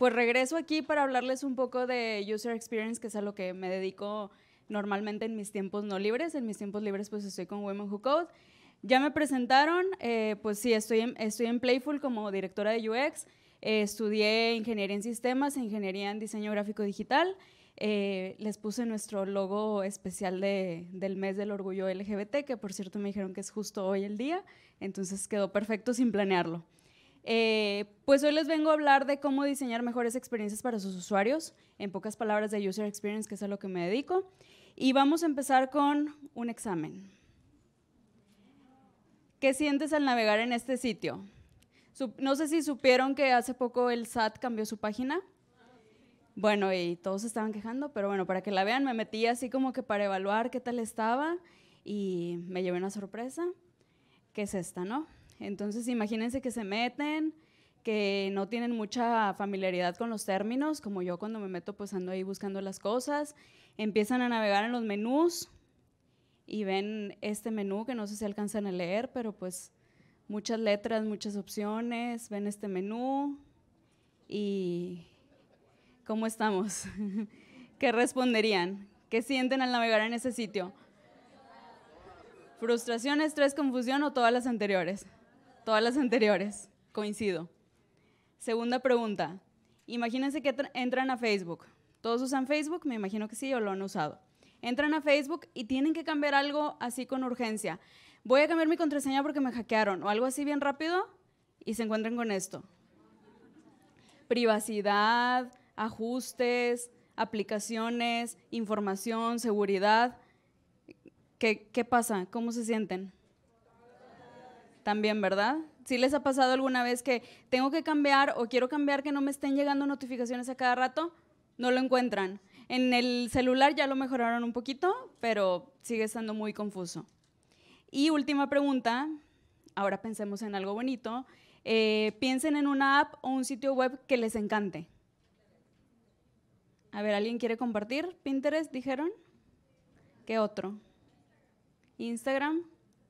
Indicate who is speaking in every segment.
Speaker 1: pues regreso aquí para hablarles un poco de user experience, que es a lo que me dedico normalmente en mis tiempos no libres. En mis tiempos libres pues estoy con Women Who Code. Ya me presentaron, eh, pues sí, estoy en, Playful como directora de UX. Eh, estudié ingeniería en sistemas, ingeniería en diseño gráfico digital. Eh, les puse nuestro logo especial del mes del orgullo LGBT, que por cierto me dijeron que es justo hoy el día, entonces quedó perfecto sin planearlo. Eh, pues hoy les vengo a hablar de cómo diseñar mejores experiencias para sus usuarios, en pocas palabras de User Experience, que es a lo que me dedico. Y vamos a empezar con un examen. ¿Qué sientes al navegar en este sitio? No sé si supieron que hace poco el SAT cambió su página. Bueno, y todos estaban quejando, pero bueno, para que la vean, me metí así como que para evaluar qué tal estaba y me llevé una sorpresa, que es esta, ¿no? Entonces imagínense que se meten, que no tienen mucha familiaridad con los términos, como yo cuando me meto pues ando ahí buscando las cosas, empiezan a navegar en los menús y ven este menú que no sé si alcanzan a leer, pero pues muchas letras, muchas opciones, ven este menú y ¿cómo estamos? ¿Qué responderían? ¿Qué sienten al navegar en ese sitio? Frustración, estrés, confusión o todas las anteriores. Todas las anteriores. Coincido. Segunda pregunta. Imagínense que entran a Facebook. Todos usan Facebook, me imagino que sí o lo han usado. Entran a Facebook y tienen que cambiar algo así con urgencia. Voy a cambiar mi contraseña porque me hackearon o algo así bien rápido y se encuentran con esto. Privacidad, ajustes, aplicaciones, información, seguridad. ¿Qué, qué pasa? ¿Cómo se sienten? también, ¿verdad? si les ha pasado alguna vez que tengo que cambiar o quiero cambiar que no me estén llegando notificaciones a cada rato? No lo encuentran. En el celular ya lo mejoraron un poquito, pero sigue estando muy confuso. Y última pregunta, ahora pensemos en algo bonito. Eh, piensen en una app o un sitio web que les encante. A ver, ¿alguien quiere compartir? Pinterest, dijeron. ¿Qué otro? Instagram.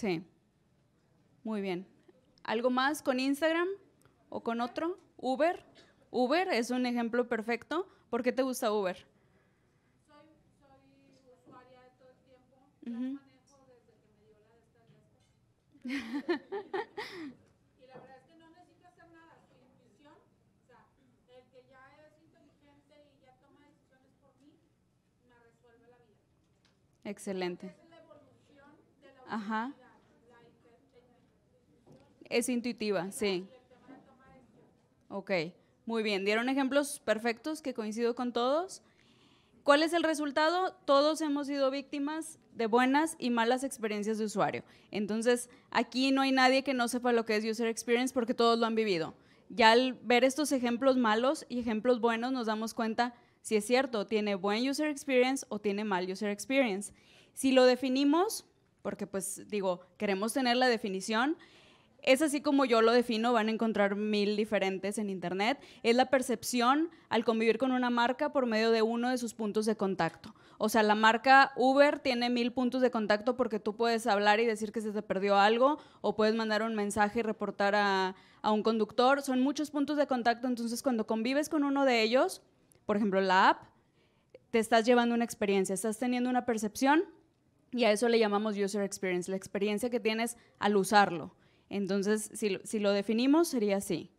Speaker 1: Sí. Muy bien. ¿Algo más con Instagram o con otro? Uber. Uber es un ejemplo perfecto. ¿Por qué te gusta Uber? Soy, usuaria de todo el tiempo. Uh manejo desde que me dio la y la verdad es que no necesito hacer nada. Su intuición, el que ya es inteligente y ya toma decisiones por mí, me resuelve la vida. Excelente. es la evolución de la Ajá. Es intuitiva, sí. Ok, muy bien. Dieron ejemplos perfectos que coincido con todos. ¿Cuál es el resultado? Todos hemos sido víctimas de buenas y malas experiencias de usuario. Entonces, aquí no hay nadie que no sepa lo que es User Experience porque todos lo han vivido. Ya al ver estos ejemplos malos y ejemplos buenos nos damos cuenta si es cierto, tiene buen User Experience o tiene mal User Experience. Si lo definimos, porque pues digo, queremos tener la definición, es así como yo lo defino, van a encontrar mil diferentes en Internet, es la percepción al convivir con una marca por medio de uno de sus puntos de contacto. O sea, la marca Uber tiene mil puntos de contacto porque tú puedes hablar y decir que se te perdió algo o puedes mandar un mensaje y reportar a, un conductor. Son muchos puntos de contacto, entonces cuando convives con uno de ellos, por ejemplo la app, te estás llevando una experiencia, estás teniendo una percepción y a eso le llamamos user experience, la experiencia que tienes al usarlo. Entonces, si, lo definimos, sería así.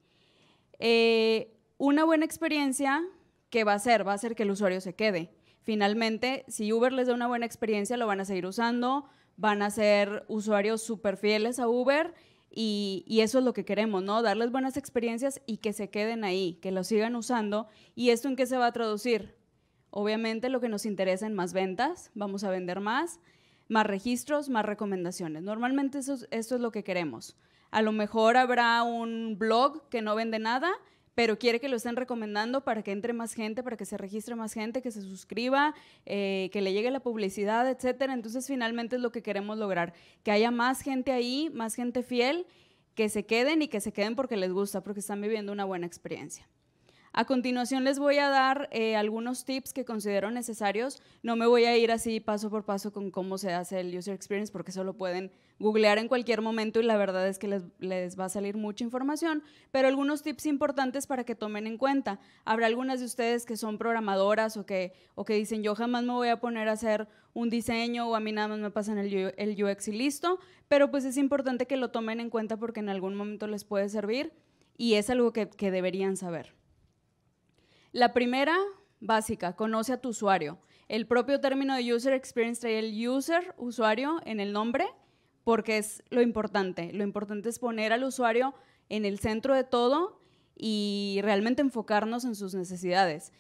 Speaker 1: Eh, una buena experiencia, que va a ser? Va a ser que el usuario se quede. Finalmente, si Uber les da una buena experiencia, lo van a seguir usando, van a ser usuarios súper fieles a Uber y, eso es lo que queremos, ¿no? Darles buenas experiencias y que se queden ahí, que lo sigan usando. ¿Y esto en qué se va a traducir? Obviamente lo que nos interesa en más ventas, vamos a vender más más registros, más recomendaciones. Normalmente eso, es lo que queremos. A lo mejor habrá un blog que no vende nada, pero quiere que lo estén recomendando para que entre más gente, para que se registre más gente, que se suscriba, eh, que le llegue la publicidad, etcétera. Entonces, finalmente es lo que queremos lograr, que haya más gente ahí, más gente fiel, que se queden y que se queden porque les gusta, porque están viviendo una buena experiencia. A continuación les voy a dar eh, algunos tips que considero necesarios. No me voy a ir así paso por paso con cómo se hace el user experience porque eso lo pueden googlear en cualquier momento y la verdad es que les, va a salir mucha información, pero algunos tips importantes para que tomen en cuenta. Habrá algunas de ustedes que son programadoras o que, dicen yo jamás me voy a poner a hacer un diseño o a mí nada más me pasan el, el UX y listo, pero pues es importante que lo tomen en cuenta porque en algún momento les puede servir y es algo que deberían saber. La primera, básica, conoce a tu usuario. El propio término de user experience trae el user, usuario, en el nombre, porque es lo importante. Lo importante es poner al usuario en el centro de todo y realmente enfocarnos en sus necesidades.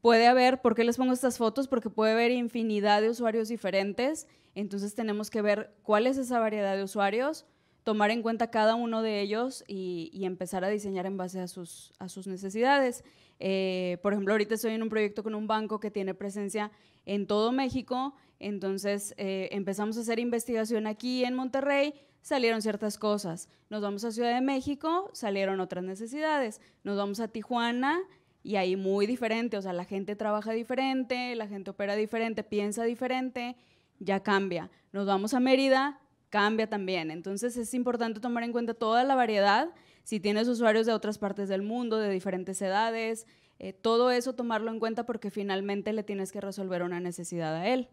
Speaker 1: Puede haber, ¿por qué les pongo estas fotos? Porque puede haber infinidad de usuarios diferentes, entonces tenemos que ver cuál es esa variedad de usuarios, tomar en cuenta cada uno de ellos y, empezar a diseñar en base a sus, a sus necesidades. Eh, por ejemplo, ahorita estoy en un proyecto con un banco que tiene presencia en todo México, entonces eh, empezamos a hacer investigación aquí en Monterrey, salieron ciertas cosas. Nos vamos a Ciudad de México, salieron otras necesidades. Nos vamos a Tijuana y ahí muy diferente, o sea, la gente trabaja diferente, la gente opera diferente, piensa diferente, ya cambia. Nos vamos a Mérida, cambia también. Entonces es importante tomar en cuenta toda la variedad, si tienes usuarios de otras partes del mundo, de diferentes edades, eh, todo eso tomarlo en cuenta porque finalmente le tienes que resolver una necesidad a él.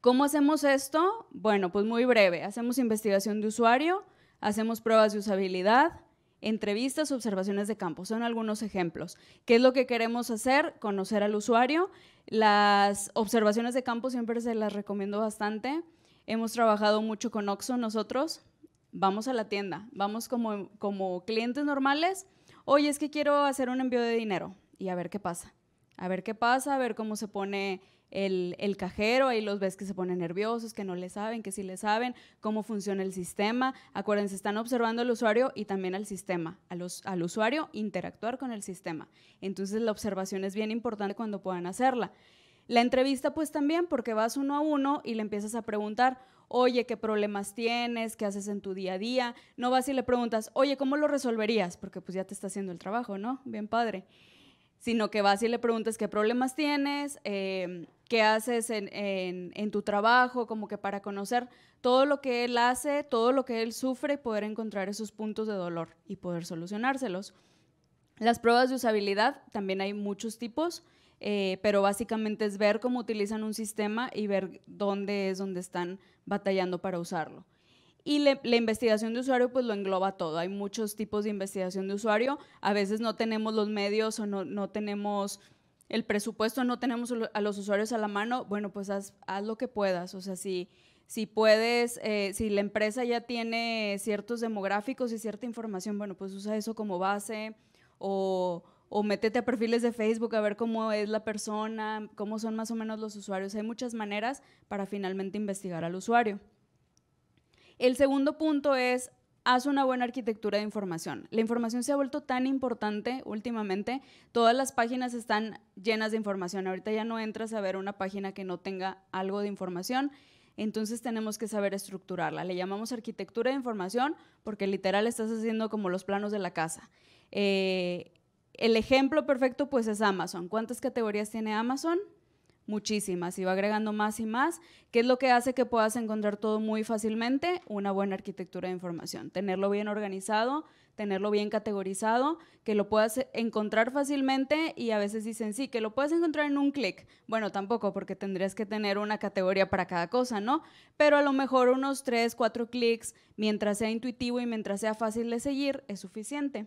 Speaker 1: ¿Cómo hacemos esto? Bueno, pues muy breve. Hacemos investigación de usuario, hacemos pruebas de usabilidad, entrevistas, observaciones de campo. Son algunos ejemplos. ¿Qué es lo que queremos hacer? Conocer al usuario. Las observaciones de campo siempre se las recomiendo bastante. Hemos trabajado mucho con Oxxo nosotros. Vamos a la tienda, vamos como, clientes normales. Oye, es que quiero hacer un envío de dinero y a ver qué pasa. A ver qué pasa, a ver cómo se pone el, cajero, ahí los ves que se ponen nerviosos, que no le saben, que sí le saben, cómo funciona el sistema. Acuérdense, están observando al usuario y también al sistema, al usuario interactuar con el sistema. Entonces la observación es bien importante cuando puedan hacerla. La entrevista pues también, porque vas uno a uno y le empiezas a preguntar, oye, ¿qué problemas tienes? ¿Qué haces en tu día a día? No vas y le preguntas, oye, ¿cómo lo resolverías? Porque pues ya te está haciendo el trabajo, ¿no? Bien padre. Sino que vas y le preguntas qué problemas tienes, eh, qué haces en, en tu trabajo, como que para conocer todo lo que él hace, todo lo que él sufre poder encontrar esos puntos de dolor y poder solucionárselos. Las pruebas de usabilidad, también hay muchos tipos. Eh, pero básicamente es ver cómo utilizan un sistema y ver dónde es donde están batallando para usarlo. Y la investigación de usuario pues lo engloba todo. Hay muchos tipos de investigación de usuario. A veces no tenemos los medios o no, no tenemos el presupuesto, no tenemos a los usuarios a la mano. Bueno, pues haz, haz lo que puedas. O sea, si, si puedes, eh, si la empresa ya tiene ciertos demográficos y cierta información, bueno, pues usa eso como base o o métete a perfiles de Facebook a ver cómo es la persona, cómo son más o menos los usuarios. Hay muchas maneras para finalmente investigar al usuario. El segundo punto es, haz una buena arquitectura de información. La información se ha vuelto tan importante últimamente, todas las páginas están llenas de información. Ahorita ya no entras a ver una página que no tenga algo de información. Entonces tenemos que saber estructurarla. Le llamamos arquitectura de información porque literal estás haciendo como los planos de la casa. Eh, el ejemplo perfecto pues es Amazon. ¿Cuántas categorías tiene Amazon? Muchísimas y va agregando más y más. ¿Qué es lo que hace que puedas encontrar todo muy fácilmente? Una buena arquitectura de información, tenerlo bien organizado, tenerlo bien categorizado, que lo puedas encontrar fácilmente y a veces dicen, sí, que lo puedes encontrar en un clic. Bueno, tampoco, porque tendrías que tener una categoría para cada cosa, ¿no? Pero a lo mejor unos tres, cuatro clics, mientras sea intuitivo y mientras sea fácil de seguir, es suficiente.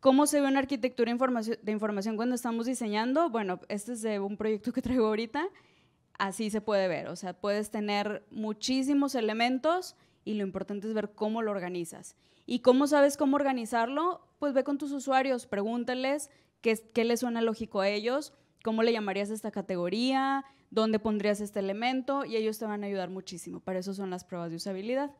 Speaker 1: ¿Cómo se ve una arquitectura de información cuando estamos diseñando? Bueno, este es de un proyecto que traigo ahorita. Así se puede ver, o sea, puedes tener muchísimos elementos y lo importante es ver cómo lo organizas. ¿Y cómo sabes cómo organizarlo? Pues ve con tus usuarios, pregúntales qué, qué les suena lógico a ellos, cómo le llamarías a esta categoría, dónde pondrías este elemento y ellos te van a ayudar muchísimo. Para eso son las pruebas de usabilidad.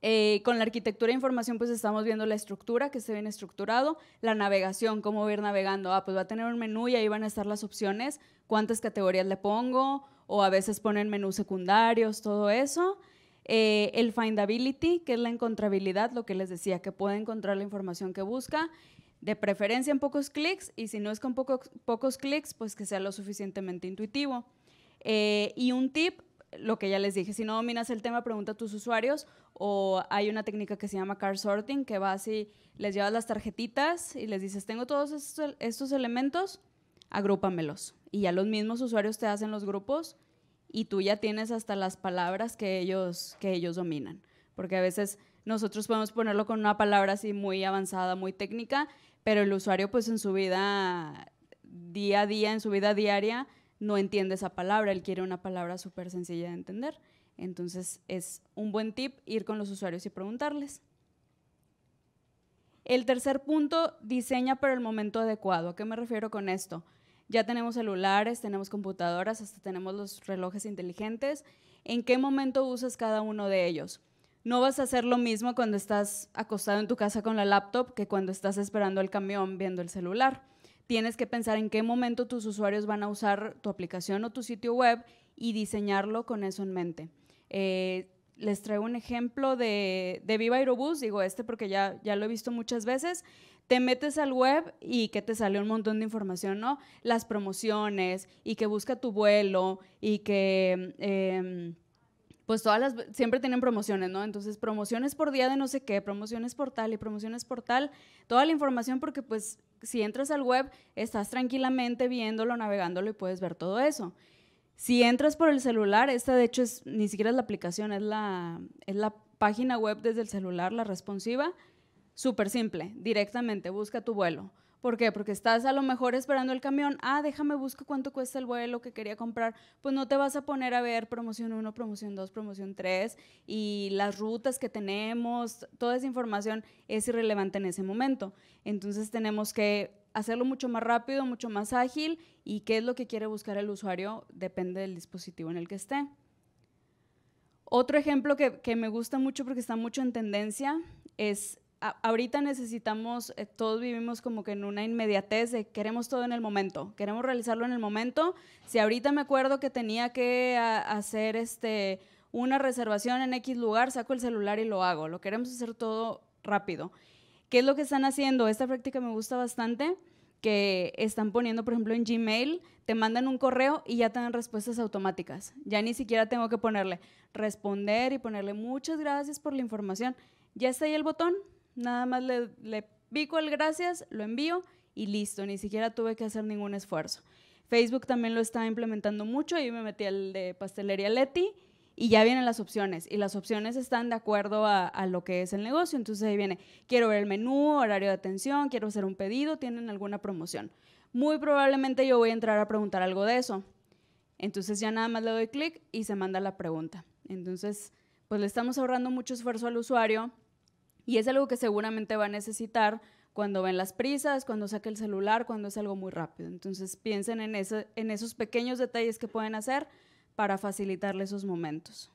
Speaker 1: Eh, con la arquitectura de información, pues estamos viendo la estructura, que esté bien estructurado, la navegación, cómo ir navegando. Ah, pues va a tener un menú y ahí van a estar las opciones, cuántas categorías le pongo, o a veces ponen menús secundarios, todo eso. Eh, el findability, que es la encontrabilidad, lo que les decía, que puede encontrar la información que busca, de preferencia en pocos clics, y si no es con pocos clics, pues que sea lo suficientemente intuitivo. Eh, y un tip lo que ya les dije, si no dominas el tema, pregunta a tus usuarios o hay una técnica que se llama car sorting que va y les llevas las tarjetitas y les dices, tengo todos estos, elementos, agrúpamelos. Y ya los mismos usuarios te hacen los grupos y tú ya tienes hasta las palabras que ellos, que ellos dominan. Porque a veces nosotros podemos ponerlo con una palabra así muy avanzada, muy técnica, pero el usuario pues en su vida día a día, en su vida diaria, no entiende esa palabra, él quiere una palabra súper sencilla de entender. Entonces es un buen tip ir con los usuarios y preguntarles. El tercer punto, diseña para el momento adecuado. ¿A qué me refiero con esto? Ya tenemos celulares, tenemos computadoras, hasta tenemos los relojes inteligentes. ¿En qué momento usas cada uno de ellos? No vas a hacer lo mismo cuando estás acostado en tu casa con la laptop que cuando estás esperando el camión viendo el celular tienes que pensar en qué momento tus usuarios van a usar tu aplicación o tu sitio web y diseñarlo con eso en mente. Eh, les traigo un ejemplo de, Viva Aerobús, digo este porque ya, ya lo he visto muchas veces. Te metes al web y que te sale un montón de información, ¿no? Las promociones y que busca tu vuelo y que... Em, pues todas las, siempre tienen promociones, ¿no? Entonces, promociones por día de no sé qué, promociones por tal y promociones por tal, toda la información porque pues si entras al web, estás tranquilamente viéndolo, navegándolo y puedes ver todo eso. Si entras por el celular, esta de hecho es, ni siquiera es la aplicación, es la, es la página web desde el celular, la responsiva, súper simple, directamente busca tu vuelo. ¿Por qué? Porque estás a lo mejor esperando el camión, ah, déjame buscar cuánto cuesta el vuelo que quería comprar, pues no te vas a poner a ver promoción 1, promoción 2, promoción 3 y las rutas que tenemos, toda esa información es irrelevante en ese momento. Entonces tenemos que hacerlo mucho más rápido, mucho más ágil y qué es lo que quiere buscar el usuario depende del dispositivo en el que esté. Otro ejemplo que, que me gusta mucho porque está mucho en tendencia es ahorita necesitamos, eh, todos vivimos como que en una inmediatez de queremos todo en el momento, queremos realizarlo en el momento. Si ahorita me acuerdo que tenía que hacer este, una reservación en X lugar, saco el celular y lo hago. Lo queremos hacer todo rápido. ¿Qué es lo que están haciendo? Esta práctica me gusta bastante, que están poniendo, por ejemplo, en Gmail, te mandan un correo y ya te dan respuestas automáticas. Ya ni siquiera tengo que ponerle responder y ponerle muchas gracias por la información. Ya está ahí el botón, Nada más le, pico el gracias, lo envío y listo. Ni siquiera tuve que hacer ningún esfuerzo. Facebook también lo está implementando mucho. Ahí me metí al de pastelería Leti y ya vienen las opciones. Y las opciones están de acuerdo a, a, lo que es el negocio. Entonces ahí viene, quiero ver el menú, horario de atención, quiero hacer un pedido, tienen alguna promoción. Muy probablemente yo voy a entrar a preguntar algo de eso. Entonces ya nada más le doy clic y se manda la pregunta. Entonces, pues le estamos ahorrando mucho esfuerzo al usuario y es algo que seguramente va a necesitar cuando ven las prisas, cuando saque el celular, cuando es algo muy rápido. Entonces piensen en, en esos pequeños detalles que pueden hacer para facilitarle esos momentos.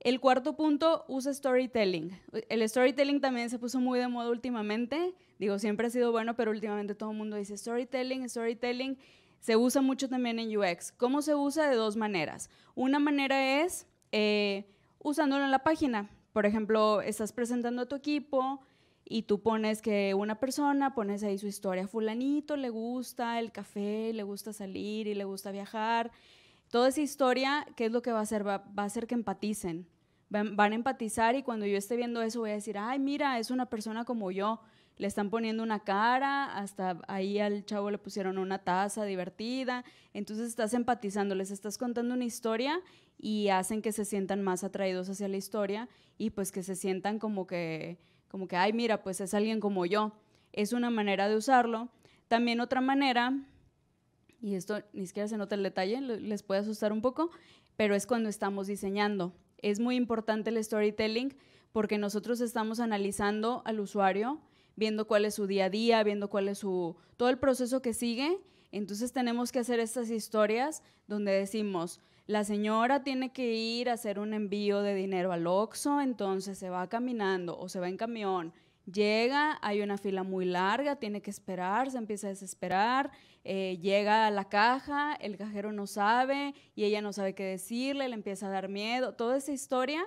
Speaker 1: El cuarto punto, usa storytelling. El storytelling también se puso muy de moda últimamente. Digo, siempre ha sido bueno, pero últimamente todo el mundo dice storytelling, storytelling. Se usa mucho también en UX. ¿Cómo se usa? De dos maneras. Una manera es eh, usándolo en la página por ejemplo, estás presentando a tu equipo y tú pones que una persona, pones ahí su historia, fulanito le gusta el café, le gusta salir y le gusta viajar. Toda esa historia, ¿qué es lo que va a hacer? Va, a hacer que empaticen. van, a empatizar y cuando yo esté viendo eso voy a decir, ay, mira, es una persona como yo le están poniendo una cara, hasta ahí al chavo le pusieron una taza divertida, entonces estás empatizando, les estás contando una historia y hacen que se sientan más atraídos hacia la historia y pues que se sientan como que, como que, ay, mira, pues es alguien como yo. Es una manera de usarlo. También otra manera, y esto ni siquiera se nota el detalle, les puede asustar un poco, pero es cuando estamos diseñando. Es muy importante el storytelling porque nosotros estamos analizando al usuario, viendo cuál es su día a día, viendo cuál es su, todo el proceso que sigue. Entonces tenemos que hacer estas historias donde decimos, la señora tiene que ir a hacer un envío de dinero al Oxxo, entonces se va caminando o se va en camión, llega, hay una fila muy larga, tiene que esperar, se empieza a desesperar, eh, llega a la caja, el cajero no sabe y ella no sabe qué decirle, le empieza a dar miedo, toda esa historia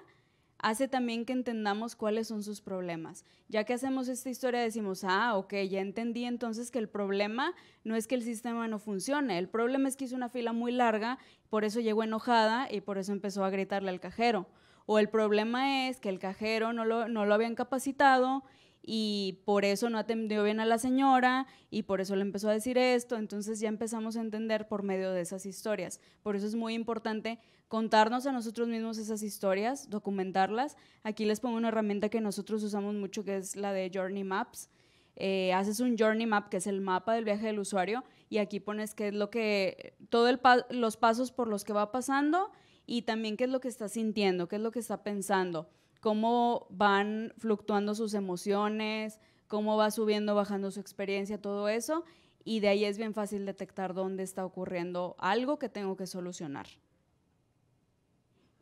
Speaker 1: hace también que entendamos cuáles son sus problemas. Ya que hacemos esta historia decimos, ah, ok, ya entendí entonces que el problema no es que el sistema no funcione, el problema es que hizo una fila muy larga, por eso llegó enojada y por eso empezó a gritarle al cajero. O el problema es que el cajero no lo, no lo habían capacitado y por eso no atendió bien a la señora y por eso le empezó a decir esto. Entonces ya empezamos a entender por medio de esas historias. Por eso es muy importante contarnos a nosotros mismos esas historias, documentarlas. Aquí les pongo una herramienta que nosotros usamos mucho que es la de Journey Maps. Eh, haces un journey map, que es el mapa del viaje del usuario, y aquí pones qué es lo que, todos los pasos por los que va pasando y también qué es lo que está sintiendo, qué es lo que está pensando cómo van fluctuando sus emociones, cómo va subiendo, bajando su experiencia, todo eso. Y de ahí es bien fácil detectar dónde está ocurriendo algo que tengo que solucionar.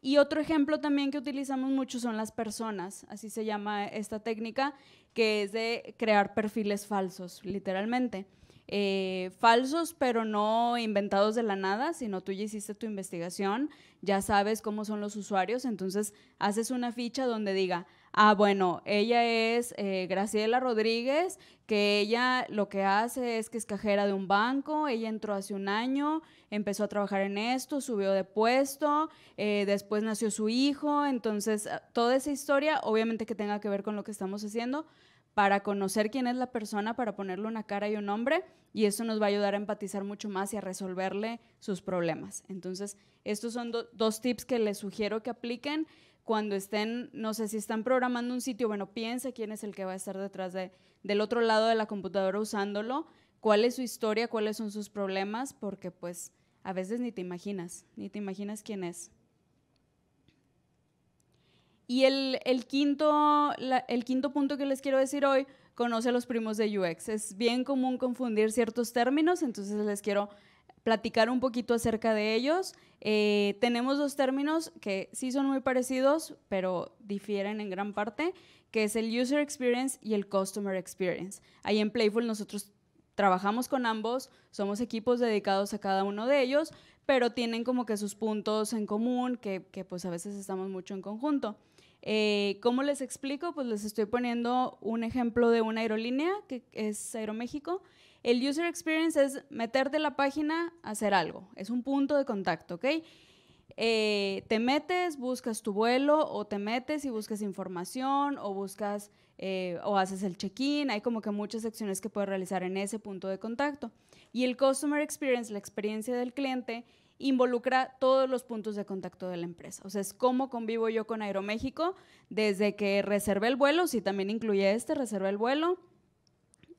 Speaker 1: Y otro ejemplo también que utilizamos mucho son las personas, así se llama esta técnica, que es de crear perfiles falsos, literalmente. Eh, falsos, pero no inventados de la nada, sino tú ya hiciste tu investigación, ya sabes cómo son los usuarios, entonces haces una ficha donde diga, ah, bueno, ella es eh, Graciela Rodríguez, que ella lo que hace es que es cajera de un banco, ella entró hace un año, empezó a trabajar en esto, subió de puesto, eh, después nació su hijo, entonces toda esa historia, obviamente que tenga que ver con lo que estamos haciendo, para conocer quién es la persona, para ponerle una cara y un nombre, y eso nos va a ayudar a empatizar mucho más y a resolverle sus problemas. Entonces, estos son dos tips que les sugiero que apliquen cuando estén, no sé, si están programando un sitio, bueno, piensa quién es el que va a estar detrás del otro lado de la computadora usándolo, cuál es su historia, cuáles son sus problemas, porque pues a veces ni te imaginas, ni te imaginas quién es. Y el, el quinto, el quinto punto que les quiero decir hoy, conoce a los primos de UX. Es bien común confundir ciertos términos, entonces les quiero platicar un poquito acerca de ellos. Eh, tenemos dos términos que sí son muy parecidos, pero difieren en gran parte, que es el User Experience y el Customer Experience. Ahí en Playful nosotros trabajamos con ambos, somos equipos dedicados a cada uno de ellos, pero tienen como que sus puntos en común, que, que pues a veces estamos mucho en conjunto. Eh, ¿Cómo les explico? Pues les estoy poniendo un ejemplo de una aerolínea que es Aeroméxico. El user experience es meterte en la página, hacer algo. Es un punto de contacto, ¿ok? Eh, te metes, buscas tu vuelo o te metes y buscas información o buscas eh, o haces el check-in. Hay como que muchas acciones que puedes realizar en ese punto de contacto. Y el customer experience, la experiencia del cliente, involucra todos los puntos de contacto de la empresa. O sea, es cómo convivo yo con Aeroméxico desde que reservé el vuelo, si también incluye este, reservé el vuelo,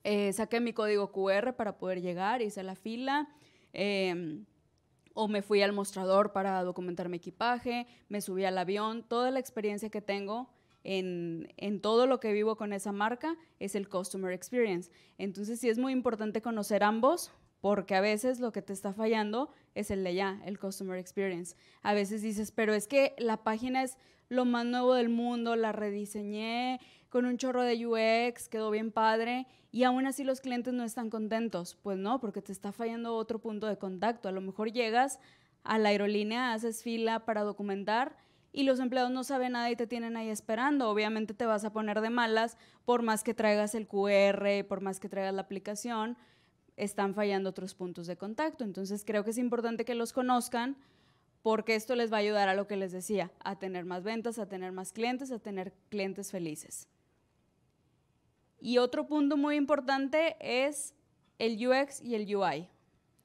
Speaker 1: eh, saqué mi código QR para poder llegar, hice la fila. Em, o me fui al mostrador para documentar mi equipaje, me subí al avión, toda la experiencia que tengo en, en, todo lo que vivo con esa marca es el Customer Experience. Entonces sí es muy importante conocer ambos porque a veces lo que te está fallando es el de ya, el Customer Experience. A veces dices, pero es que la página es lo más nuevo del mundo, la rediseñé con un chorro de UX, quedó bien padre, y aún así los clientes no están contentos. Pues no, porque te está fallando otro punto de contacto. A lo mejor llegas a la aerolínea, haces fila para documentar y los empleados no saben nada y te tienen ahí esperando. Obviamente te vas a poner de malas por más que traigas el QR, por más que traigas la aplicación, están fallando otros puntos de contacto. Entonces creo que es importante que los conozcan porque esto les va a ayudar a lo que les decía, a tener más ventas, a tener más clientes, a tener clientes felices. Y otro punto muy importante es el UX y el UI.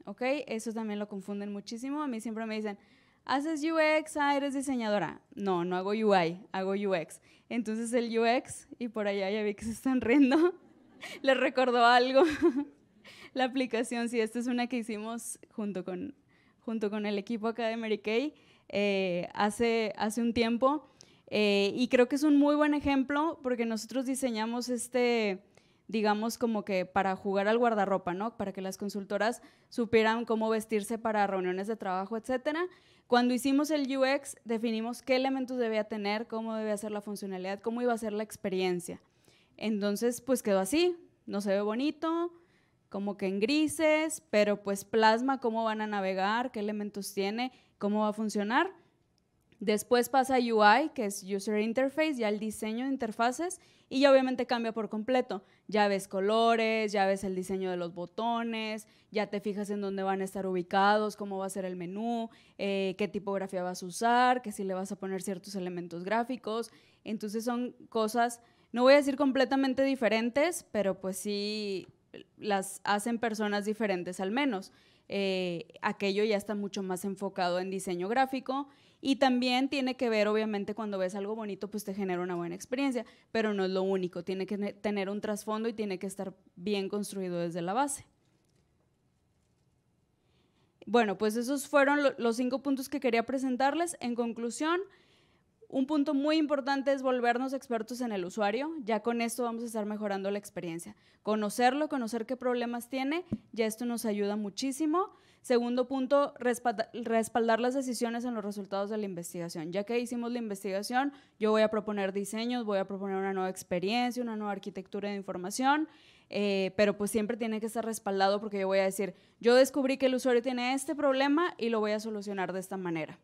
Speaker 1: ¿Ok? Eso también lo confunden muchísimo. A mí siempre me dicen, haces UX, ah, eres diseñadora. No, no hago UI, hago UX. Entonces el UX, y por allá ya vi que se están riendo, les recordó algo. la aplicación. Sí, esta es una que hicimos junto con, junto con el equipo acá de Mary Kay eh, hace, un tiempo. Eh, y creo que es un muy buen ejemplo porque nosotros diseñamos este, digamos, como que para jugar al guardarropa, ¿no? Para que las consultoras supieran cómo vestirse para reuniones de trabajo, etcétera. Cuando hicimos el UX, definimos qué elementos debía tener, cómo debía ser la funcionalidad, cómo iba a ser la experiencia. Entonces, pues quedó así, no se ve bonito, como que en grises, pero pues plasma cómo van a navegar, qué elementos tiene, cómo va a funcionar. Después pasa a UI, que es User Interface, ya el diseño de interfaces, y ya obviamente cambia por completo. Ya ves colores, ya ves el diseño de los botones, ya te fijas en dónde van a estar ubicados, cómo va a ser el menú, eh, qué tipografía vas a usar, que si le vas a poner ciertos elementos gráficos. Entonces son cosas, no voy a decir completamente diferentes, pero pues sí las hacen personas diferentes al menos. Eh, aquello ya está mucho más enfocado en diseño gráfico y también tiene que ver, obviamente, cuando ves algo bonito, pues te genera una buena experiencia, pero no es lo único, tiene que tener un trasfondo y tiene que estar bien construido desde la base. Bueno, pues esos fueron los cinco puntos que quería presentarles. En conclusión, un punto muy importante es volvernos expertos en el usuario. Ya con esto vamos a estar mejorando la experiencia. Conocerlo, conocer qué problemas tiene, ya esto nos ayuda muchísimo. Segundo punto, respaldar las decisiones en los resultados de la investigación. Ya que hicimos la investigación, yo voy a proponer diseños, voy a proponer una nueva experiencia, una nueva arquitectura de información. Eh, pero pues siempre tiene que estar respaldado porque yo voy a decir, yo descubrí que el usuario tiene este problema y lo voy a solucionar de esta manera.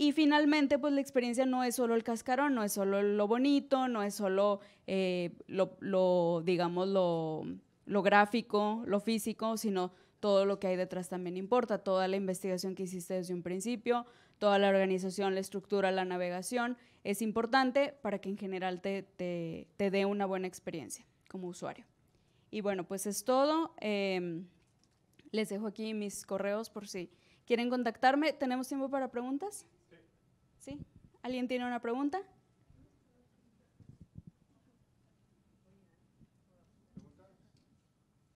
Speaker 1: Y finalmente, pues la experiencia no es solo el cascarón, no es solo lo bonito, no es solo eh, lo, digamos, lo, gráfico, lo físico, sino todo lo que hay detrás también importa, toda la investigación que hiciste desde un principio, toda la organización, la estructura, la navegación, es importante para que en general te, te, te dé una buena experiencia como usuario. Y bueno, pues es todo. Em, les dejo aquí mis correos por si quieren contactarme. ¿Tenemos tiempo para preguntas? ¿Alguien tiene una pregunta?